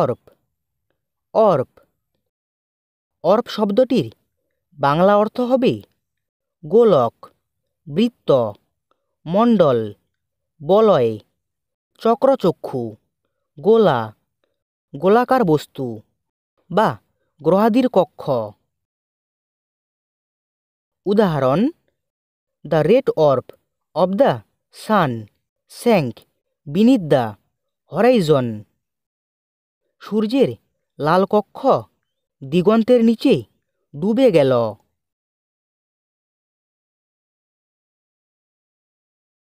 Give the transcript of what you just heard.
অর্প অর্প অর্প শব্দটির বাংলা অর্থ হবে গোলক বৃত্ত মণ্ডল বলয় চক্রচক্ষু গোলা গোলাকার বস্তু বা গ্রহাদির কক্ষ উদাহরণ the red orb of the sun sank beneath the horizon সূর্যের লাল কক্ষ দিগন্তের নিচে ডুবে গেল